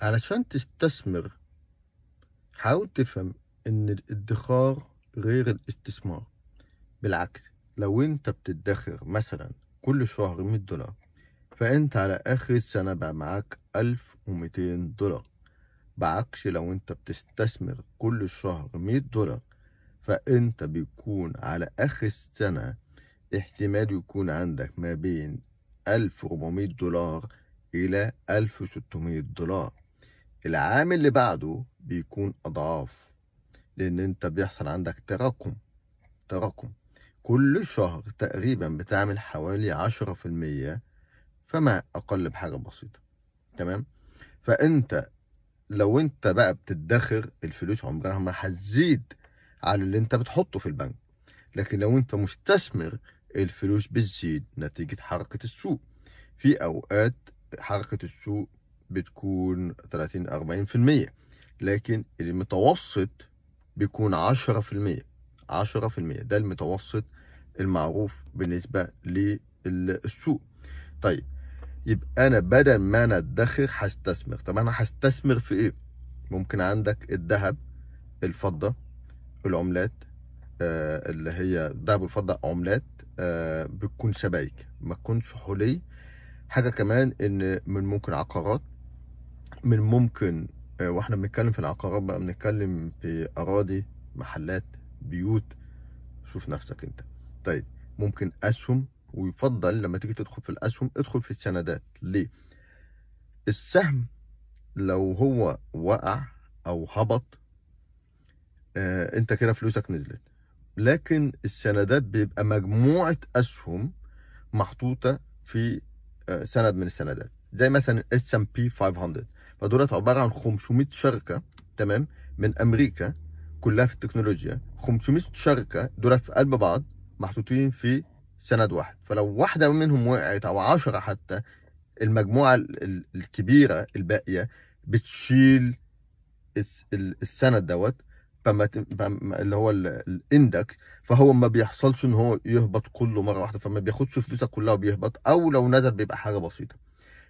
علشان تستثمر حاول تفهم ان الادخار غير الاستثمار بالعكس لو انت بتدخر مثلا كل شهر مية دولار فانت على اخر السنة بقى معاك الف ومئتين دولار بعكس لو انت بتستثمر كل شهر مية دولار فانت بيكون على اخر السنة احتمال يكون عندك ما بين 1400 دولار الى 1600 دولار العام اللي بعده بيكون أضعاف لأن أنت بيحصل عندك تراكم تراكم كل شهر تقريبا بتعمل حوالي عشرة في المية فما أقل بحاجة بسيطة تمام فأنت لو أنت بقى بتدخر الفلوس عمرها ما هتزيد على اللي أنت بتحطه في البنك لكن لو أنت مستثمر الفلوس بتزيد نتيجة حركة السوق في أوقات حركة السوق بتكون 30 40% لكن المتوسط بيكون 10% 10% ده المتوسط المعروف بالنسبة للسوق طيب يبقى أنا بدل ما أنا أدخر هستثمر طب أنا هستثمر في إيه؟ ممكن عندك الذهب الفضة العملات آه اللي هي الذهب والفضة عملات آه بتكون سبائك ما تكونش حلي حاجة كمان إن من ممكن عقارات من ممكن آه، واحنا بنتكلم في العقارات بقى بنتكلم في اراضي محلات بيوت شوف نفسك انت طيب ممكن اسهم ويفضل لما تيجي تدخل في الاسهم ادخل في السندات ليه السهم لو هو وقع او هبط آه انت كده فلوسك نزلت لكن السندات بيبقى مجموعه اسهم محطوطه في آه سند من السندات زي مثلا اس ام بي 500 فدولت عباره عن 500 شركه تمام من امريكا كلها في التكنولوجيا 500 شركه دولت في قلب بعض محطوطين في سند واحد فلو واحده منهم وقعت او 10 حتى المجموعه الكبيره الباقيه بتشيل السند دوت فما اللي هو الاندكس فهو ما بيحصلش ان هو يهبط كله مره واحده فما بياخدش فلوسك كلها وبيهبط او لو نزل بيبقى حاجه بسيطه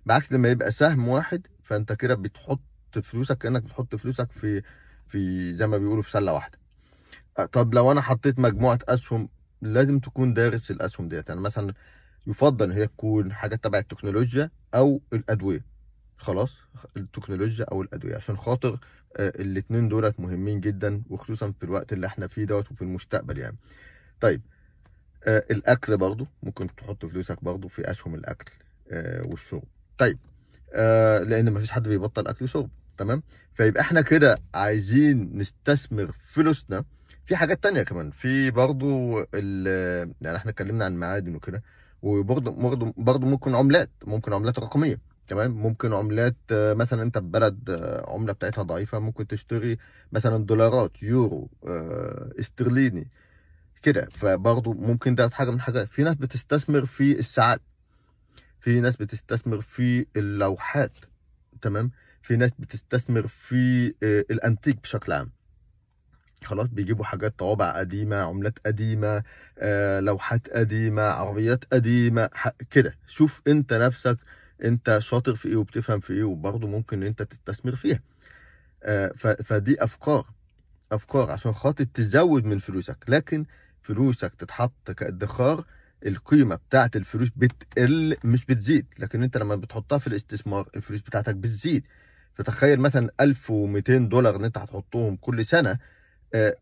بعكس لما يبقى سهم واحد فانت كده بتحط فلوسك كانك بتحط فلوسك في في زي ما بيقولوا في سله واحده أه، طب لو انا حطيت مجموعه اسهم لازم تكون دارس الاسهم ديت يعني مثلا يفضل هي تكون حاجه تبع التكنولوجيا او الادويه خلاص التكنولوجيا او الادويه عشان خاطر أه، الاثنين دولت مهمين جدا وخصوصا في الوقت اللي احنا فيه دوت وفي المستقبل يعني طيب أه، الاكل برضو ممكن تحط فلوسك برضو في اسهم الاكل والشرب طيب لان آه، لان مفيش حد بيبطل اكل وشرب تمام فيبقى احنا كده عايزين نستثمر فلوسنا في حاجات تانية كمان في برضو يعني احنا اتكلمنا عن معادن وكده وبرضو برضو ممكن عملات ممكن عملات رقميه تمام ممكن عملات آه، مثلا انت في بلد آه، عمله بتاعتها ضعيفه ممكن تشتري مثلا دولارات يورو استرليني كده فبرضه ممكن ده حاجه من حاجات في ناس بتستثمر في الساعات في ناس بتستثمر في اللوحات تمام في ناس بتستثمر في آه، الانتيك بشكل عام خلاص بيجيبوا حاجات طوابع قديمة عملات قديمة آه، لوحات قديمة عربيات قديمة كده شوف انت نفسك انت شاطر في ايه وبتفهم في ايه وبرضه ممكن انت تستثمر فيها آه، فدي افكار افكار عشان خاطر تزود من فلوسك لكن فلوسك تتحط كادخار القيمه بتاعه الفلوس بتقل مش بتزيد لكن انت لما بتحطها في الاستثمار الفلوس بتاعتك بتزيد فتخيل مثلا 1200 دولار ان انت هتحطهم كل سنه آه،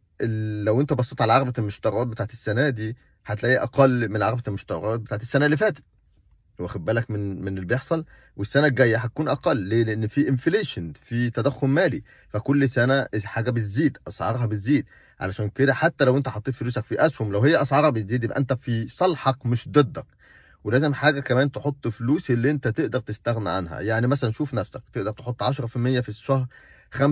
لو انت بصيت على عقبه المشتريات بتاعت السنه دي هتلاقيه اقل من عقبه المشتريات بتاعت السنه اللي فاتت واخد بالك من من اللي بيحصل والسنه الجايه هتكون اقل ليه لان في انفليشن في تضخم مالي فكل سنه الحاجه بتزيد اسعارها بتزيد علشان كده حتى لو انت حطيت فلوسك في اسهم لو هي اسعارها بتزيد يبقى انت في صالحك مش ضدك ولازم حاجه كمان تحط فلوس اللي انت تقدر تستغنى عنها يعني مثلا شوف نفسك تقدر تحط 10% في الشهر 5% 3% 1%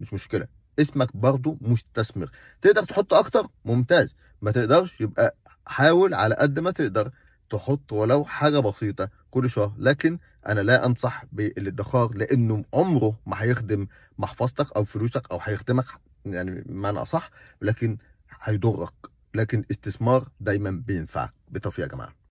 مش مشكله اسمك برضه مستثمر تقدر تحط اكتر ممتاز ما تقدرش يبقى حاول على قد ما تقدر تحط ولو حاجه بسيطه كل شهر لكن انا لا انصح بالادخار لانه عمره ما هيخدم محفظتك او فلوسك او هيخدمك يعني بمعنى اصح لكن هيضرك لكن استثمار دايما بينفع بتوفيق يا جماعه